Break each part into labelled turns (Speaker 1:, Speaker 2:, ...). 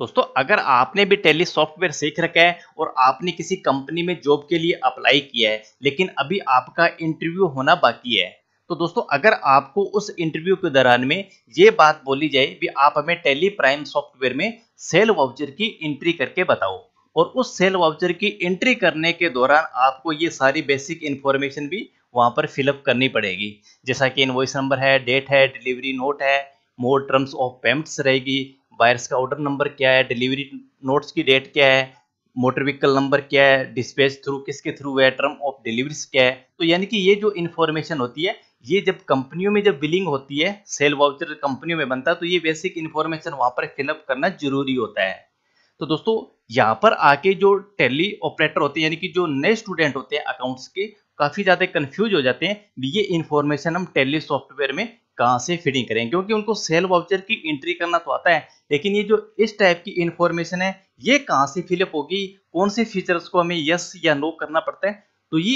Speaker 1: दोस्तों अगर आपने भी टेली सॉफ्टवेयर सीख रखा है और आपने किसी कंपनी में जॉब के लिए अप्लाई किया है लेकिन अभी आपका इंटरव्यू होना बाकी है तो दोस्तों अगर आपको उस इंटरव्यू के दौरान में ये बात बोली जाए भी आप हमें टेली प्राइम सॉफ्टवेयर में सेल वाउचर की एंट्री करके बताओ और उस सेल वाउचर की एंट्री करने के दौरान आपको ये सारी बेसिक इन्फॉर्मेशन भी वहाँ पर फिलअप करनी पड़ेगी जैसा कि इन्वॉइस नंबर है डेट है डिलीवरी नोट है मोर टर्म्स ऑफ पेमेंट्स रहेगी बायर्स का ऑर्डर नंबर क्या है डिलीवरी नोट्स की डेट क्या है मोटर व्हीकल नंबर क्या है डिस्पैच थ्रू किसके थ्रू है टर्म ऑफ डिलीवरीज क्या है तो यानी कि ये जो इन्फॉर्मेशन होती है ये जब कंपनियों में जब बिलिंग होती है सेल वाउचर कंपनियों में बनता है तो ये बेसिक इन्फॉर्मेशन वहां पर फिलअप करना जरूरी होता है तो दोस्तों यहाँ पर आके जो टेली ऑपरेटर होते हैं यानी कि जो नए स्टूडेंट होते हैं अकाउंट्स के काफ़ी ज़्यादा कंफ्यूज हो जाते हैं ये इन्फॉर्मेशन हम टेली सॉफ्टवेयर में कहाँ से फिटिंग करें क्योंकि उनको सेल वाउचर की एंट्री करना तो आता है लेकिन ये जो इस टाइप की इंफॉर्मेशन है ये कहाँ से फिलअप होगी कौन से फीचर्स को हमें यस या नो करना पड़ता है तो ये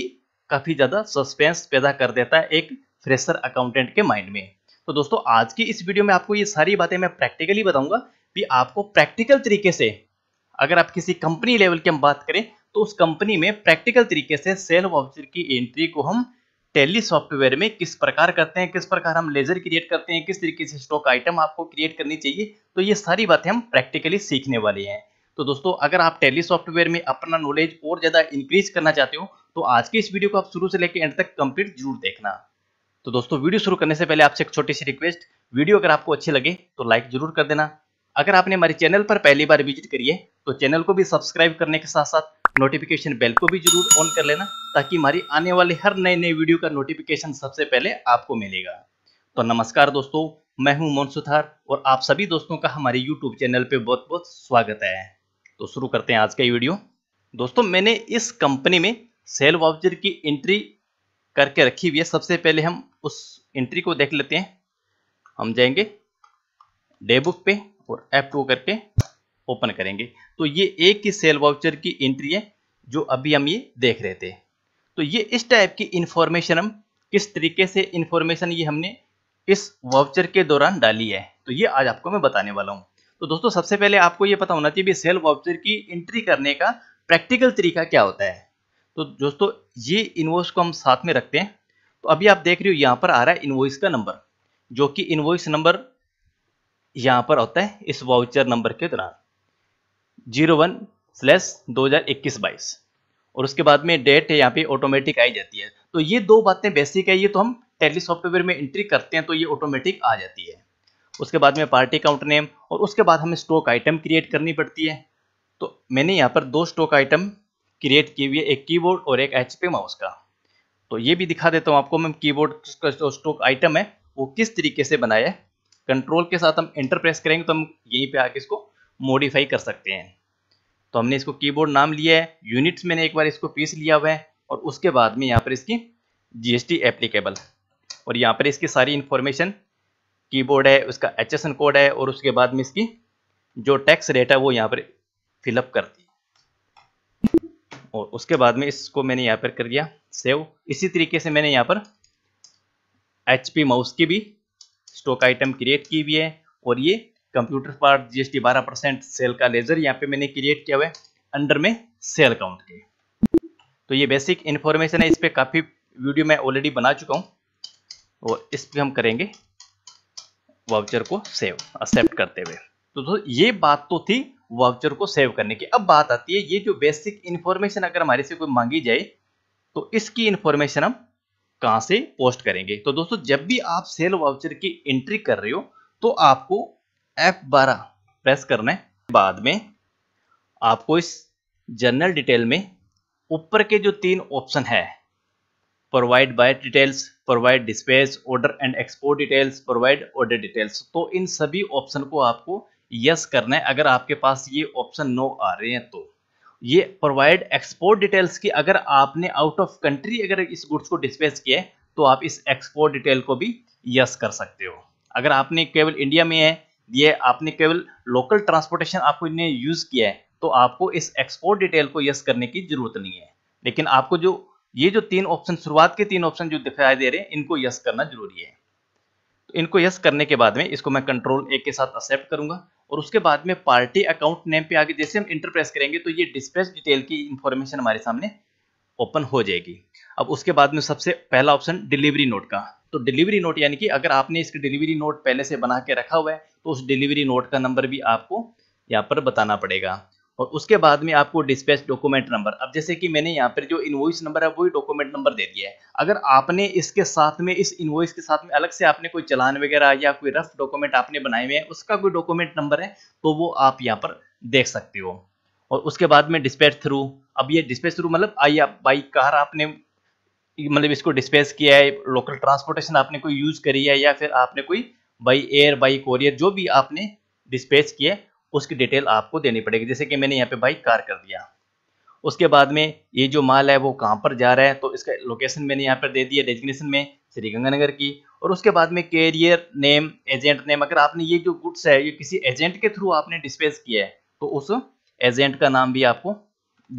Speaker 1: काफ़ी ज़्यादा सस्पेंस पैदा कर देता है एक फ्रेशर अकाउंटेंट के माइंड में तो दोस्तों आज की इस वीडियो में आपको ये सारी बातें मैं प्रैक्टिकली बताऊंगा कि आपको प्रैक्टिकल तरीके से अगर आप किसी कंपनी लेवल की हम बात करें तो उस कंपनी में प्रैक्टिकल तरीके से सेल वाउचर की एंट्री को हम टेली सॉफ्टवेयर में किस प्रकार करते हैं किस प्रकार हम लेजर क्रिएट करते हैं किस तरीके से स्टॉक आइटम आपको क्रिएट करनी चाहिए तो ये सारी बातें हम प्रैक्टिकली सीखने वाले हैं तो दोस्तों अगर आप टेली सॉफ्टवेयर में अपना नॉलेज और ज़्यादा इंक्रीज करना चाहते हो तो आज के इस वीडियो को आप शुरू से लेकर एंड तक कंप्लीट जरूर देखना तो दोस्तों वीडियो शुरू करने से पहले आपसे एक छोटी सी रिक्वेस्ट वीडियो अगर आपको अच्छी लगे तो लाइक जरूर कर देना अगर आपने हमारे चैनल पर पहली बार विजिट करिए तो चैनल को भी सब्सक्राइब करने के साथ साथ नोटिफिकेशन बेल को भी जरूर ऑन कर लेना ताकि हमारी आने वाले हर नए नए वीडियो का नोटिफिकेशन सबसे पहले आपको मिलेगा तो नमस्कार दोस्तों मैं हूं मोन सुथार और आप सभी दोस्तों का हमारे यूट्यूब चैनल पे बहुत बहुत स्वागत है तो शुरू करते हैं आज का ये वीडियो दोस्तों मैंने इस कंपनी में सेल वाउचर की एंट्री करके रखी हुई है सबसे पहले हम उस एंट्री को देख लेते हैं हम जाएंगे डे बुक पे और टू करके ओपन करेंगे तो ये एक की सेल वाउचर की एंट्री है जो अभी हम ये देख रहे थे तो ये इस टाइप की इंफॉर्मेशन हम किस तरीके से इन्फॉर्मेशन ये हमने इस वाउचर के दौरान डाली है तो ये आज आपको मैं बताने वाला हूँ तो दोस्तों सबसे पहले आपको ये पता होना चाहिए सेल वाउचर की एंट्री करने का प्रैक्टिकल तरीका क्या होता है तो दोस्तों ये इन्वॉइस को हम साथ में रखते हैं तो अभी आप देख रहे हो यहाँ पर आ रहा है इन्वॉइस का नंबर जो कि इन्वॉइस नंबर यहाँ पर होता है इस वाउचर नंबर के दौरान जीरो वन स्लैश दो हज़ार इक्कीस बाईस और उसके बाद में डेट यहाँ पे ऑटोमेटिक आई जाती है तो ये दो बातें बेसिक है ये तो हम टेली सॉफ्टवेयर में एंट्री करते हैं तो ये ऑटोमेटिक आ जाती है उसके बाद में पार्टी काउंट नेम और उसके बाद हमें स्टॉक आइटम क्रिएट करनी पड़ती है तो मैंने यहाँ पर दो स्टॉक आइटम क्रिएट किए हुए एक कीबोर्ड और एक एच माउस का तो ये भी दिखा देता हूँ आपको मैम कीबोर्ड का जो स्टॉक आइटम है वो किस तरीके से बनाया है कंट्रोल के साथ हम एंटर प्रेस करेंगे तो हम यहीं पे आके इसको मॉडिफाई कर सकते हैं तो हमने इसको कीबोर्ड नाम लिया है यूनिट्स मैंने एक बार इसको पीस लिया हुआ है और उसके बाद में यहाँ पर इसकी जीएसटी एप्लीकेबल और यहाँ पर इसकी सारी इन्फॉर्मेशन कीबोर्ड है उसका एच कोड है और उसके बाद में इसकी जो टैक्स रेट है वो यहाँ पर फिलअप कर दी और उसके बाद में इसको मैंने यहाँ पर कर दिया सेव इसी तरीके से मैंने यहाँ पर एच पी माउस की भी स्टॉक आइटम क्रिएट की हुई है और ये कंप्यूटर पर जीएसटी 12 परसेंट सेल का लेजर यहाँ पे मैंने क्रिएट किया हुआ है अंडर में सेल काउंट के तो ये बेसिक इन्फॉर्मेशन है इस पर काफ़ी वीडियो मैं ऑलरेडी बना चुका हूँ और इस पर हम करेंगे वाउचर को सेव एक्सेप्ट करते हुए तो दोस्तों ये बात तो थी वाउचर को सेव करने की अब बात आती है ये जो बेसिक इन्फॉर्मेशन अगर हमारे से कोई मांगी जाए तो इसकी इन्फॉर्मेशन हम कहां से पोस्ट करेंगे तो दोस्तों जब भी आप सेल वाउचर की एंट्री कर रहे हो तो आपको F12 प्रेस करना है बाद में आपको इस जनरल डिटेल में ऊपर के जो तीन ऑप्शन है provide buyer details provide dispatch order and export details provide order details तो इन सभी ऑप्शन को आपको यस करना है अगर आपके पास ये ऑप्शन नो आ रहे हैं तो ये प्रोवाइड एक्सपोर्ट डिटेल्स की अगर आपने आउट ऑफ कंट्री अगर इस गुड्स को डिस्पैच किया है तो आप इस एक्सपोर्ट डिटेल को भी यस कर सकते हो अगर आपने केवल इंडिया में है ये आपने केवल लोकल ट्रांसपोर्टेशन आपको इन्हें यूज़ किया है तो आपको इस एक्सपोर्ट डिटेल को यस करने की ज़रूरत नहीं है लेकिन आपको जो ये जो तीन ऑप्शन शुरुआत के तीन ऑप्शन जो दिखाई दे रहे हैं इनको यस करना जरूरी है इनको यस करने के बाद में इसको मैं कंट्रोल ए के साथ एक्सेप्ट करूंगा और उसके बाद में पार्टी अकाउंट नेम पे आगे जैसे हम इंटरप्रेस करेंगे तो ये डिस्पेस डिटेल की इंफॉर्मेशन हमारे सामने ओपन हो जाएगी अब उसके बाद में सबसे पहला ऑप्शन डिलीवरी नोट का तो डिलीवरी नोट यानी कि अगर आपने इसकी डिलीवरी नोट पहले से बना के रखा हुआ है तो उस डिलीवरी नोट का नंबर भी आपको यहाँ पर बताना पड़ेगा और उसके बाद में आपको डिस्पैच डॉक्यूमेंट नंबर अब जैसे कि मैंने यहाँ पर जो इन्वॉइस नंबर है वही डॉक्यूमेंट नंबर दे दिया है अगर आपने इसके साथ में इस इन्वॉइस के साथ में अलग से आपने कोई चलान वगैरह या कोई रफ डॉक्यूमेंट आपने बनाए हुए हैं उसका कोई डॉक्यूमेंट नंबर है तो वो आप यहाँ पर देख सकते हो और उसके बाद में डिस्पैच थ्रू अब ये डिस्पैच थ्रू मतलब आई बाई कार आपने मतलब इसको डिस्पैच किया है लोकल ट्रांसपोर्टेशन आपने कोई यूज करी है या फिर आपने कोई बाई एयर बाई कोरियर जो भी आपने डिस्पैच किया उसकी डिटेल आपको देनी पड़ेगी जैसे कि मैंने यहाँ पे भाई कार कर दिया उसके बाद में ये जो माल है वो कहाँ पर जा रहा है तो इसका लोकेशन मैंने यहाँ पर दे दिया डेजिग्नेशन में श्रीगंगानगर की और उसके बाद में कैरियर नेम एजेंट नेम अगर आपने ये जो गुड्स है ये किसी एजेंट के थ्रू आपने डिस्पेस किया है तो उस एजेंट का नाम भी आपको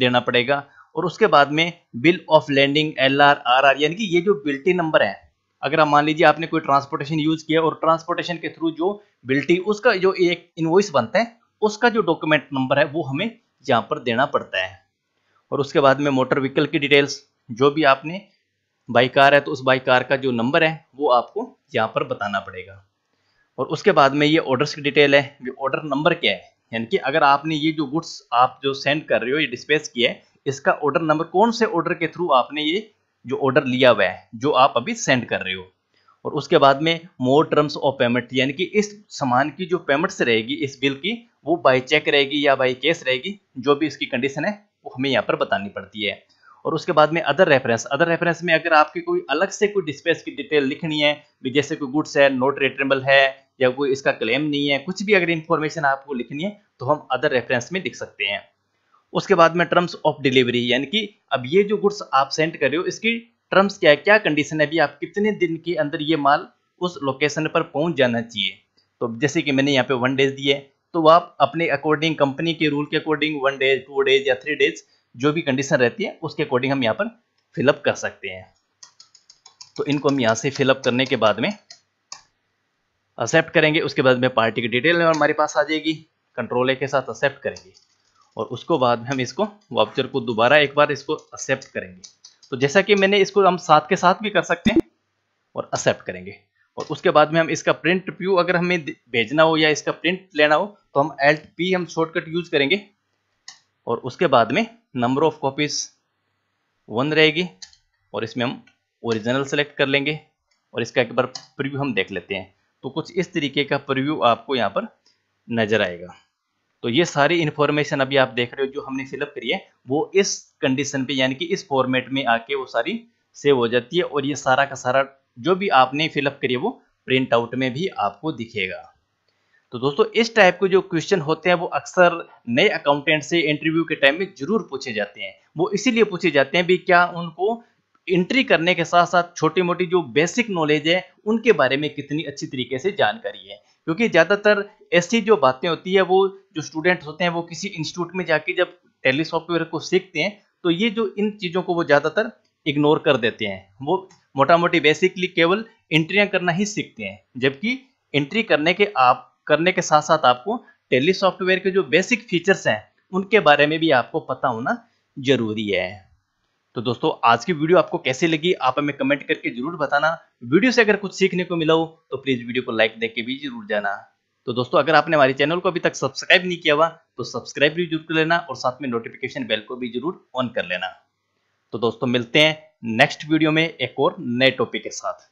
Speaker 1: देना पड़ेगा और उसके बाद में bill of landing L R R R यानी कि ये जो बिल्टी नंबर है अगर आप मान लीजिए आपने कोई ट्रांसपोर्टेशन यूज किया और ट्रांसपोर्टेशन के थ्रू जो बिल्टी उसका जो एक इन्वॉइस बनता है उसका जो डॉक्यूमेंट नंबर है वो हमें यहाँ पर देना पड़ता है और उसके बाद में मोटर व्हीकल की डिटेल्स जो भी आपने बाई कार है तो उस बाई कार का जो नंबर है वो आपको यहाँ पर बताना पड़ेगा और उसके बाद में ये ऑर्डर्स की डिटेल है ये ऑर्डर नंबर क्या है यानी कि अगर आपने ये जो गुड्स आप जो सेंड कर रहे हो ये डिस्पेस किया है इसका ऑर्डर नंबर कौन से ऑर्डर के थ्रू आपने ये जो ऑर्डर लिया हुआ है जो आप अभी सेंड कर रहे हो और उसके बाद में मोर टर्म्स ऑफ पेमेंट यानी कि इस सामान की जो पेमेंट्स रहेगी इस बिल की वो बाई चेक रहेगी या बाई केस रहेगी जो भी इसकी कंडीशन है वो हमें यहाँ पर बतानी पड़ती है और उसके बाद में अदर रेफरेंस अदर रेफरेंस में अगर आपकी कोई अलग से कोई डिस्पेस की डिटेल लिखनी है भी जैसे कोई गुड्स है नोट रिटर्नेबल है या कोई इसका क्लेम नहीं है कुछ भी अगर इन्फॉर्मेशन आपको लिखनी है तो हम अदर रेफरेंस में लिख सकते हैं उसके बाद में टर्म्स ऑफ डिलीवरी यानी कि अब ये जो गुड्स आप सेंड कर रहे हो इसकी टर्म्स क्या है क्या कंडीशन है अभी आप कितने दिन के अंदर ये माल उस लोकेशन पर पहुंच जाना चाहिए तो जैसे कि मैंने यहाँ पे वन डेज दिए तो आप अपने अकॉर्डिंग कंपनी के रूल के according one days two days या थ्री डेज जो भी कंडीशन रहती है उसके अकॉर्डिंग हम यहाँ पर फिलअप कर सकते हैं तो इनको हम यहाँ से फिलअप करने के बाद में एक्सेप्ट करेंगे उसके बाद में पार्टी की डिटेल हमारे पास आ जाएगी कंट्रोल ए के साथ एक्सेप्ट करेंगे और उसको बाद में हम इसको वाउचर को दोबारा एक बार इसको एक्सेप्ट करेंगे तो जैसा कि मैंने इसको हम साथ के साथ भी कर सकते हैं और एक्सेप्ट करेंगे और उसके बाद में हम इसका प्रिंट व्यू अगर हमें भेजना हो या इसका प्रिंट लेना हो तो हम एल्ट पी हम शॉर्टकट यूज करेंगे और उसके बाद में नंबर ऑफ कॉपीज वन रहेगी और इसमें हम ओरिजिनल सेलेक्ट कर लेंगे और इसका एक बार प्रिव्यू हम देख लेते हैं तो कुछ इस तरीके का प्रिव्यू आपको यहाँ पर नजर आएगा तो ये सारी इन्फॉर्मेशन अभी आप देख रहे हो जो हमने फिलअप करी है वो इस कंडीशन पे यानी कि इस फॉर्मेट में आके वो सारी सेव हो जाती है और ये सारा का सारा जो भी आपने फिलअप करिए वो प्रिंट आउट में भी आपको दिखेगा तो दोस्तों इस टाइप के जो क्वेश्चन होते हैं वो अक्सर नए अकाउंटेंट से इंटरव्यू के टाइम में जरूर पूछे जाते हैं वो इसीलिए पूछे जाते हैं भी क्या उनको एंट्री करने के साथ साथ छोटी मोटी जो बेसिक नॉलेज है उनके बारे में कितनी अच्छी तरीके से जानकारी है क्योंकि ज़्यादातर ऐसी जो बातें होती है वो जो स्टूडेंट होते हैं वो किसी इंस्टीट्यूट में जाके जब टेली सॉफ्टवेयर को सीखते हैं तो ये जो इन चीज़ों को वो ज़्यादातर इग्नोर कर देते हैं वो मोटा मोटी बेसिकली केवल एंट्रियाँ करना ही सीखते हैं जबकि एंट्री करने के आप करने के साथ साथ आपको टेली सॉफ्टवेयर के जो बेसिक फीचर्स हैं उनके बारे में भी आपको पता होना जरूरी है तो दोस्तों आज की वीडियो आपको कैसी लगी आप हमें कमेंट करके जरूर बताना वीडियो से अगर कुछ सीखने को मिला हो तो प्लीज़ वीडियो को लाइक दे के भी जरूर जाना तो दोस्तों अगर आपने हमारे चैनल को अभी तक सब्सक्राइब नहीं किया हुआ तो सब्सक्राइब भी जरूर कर लेना और साथ में नोटिफिकेशन बेल को भी जरूर ऑन कर लेना तो दोस्तों मिलते हैं नेक्स्ट वीडियो में एक और नए टॉपिक के साथ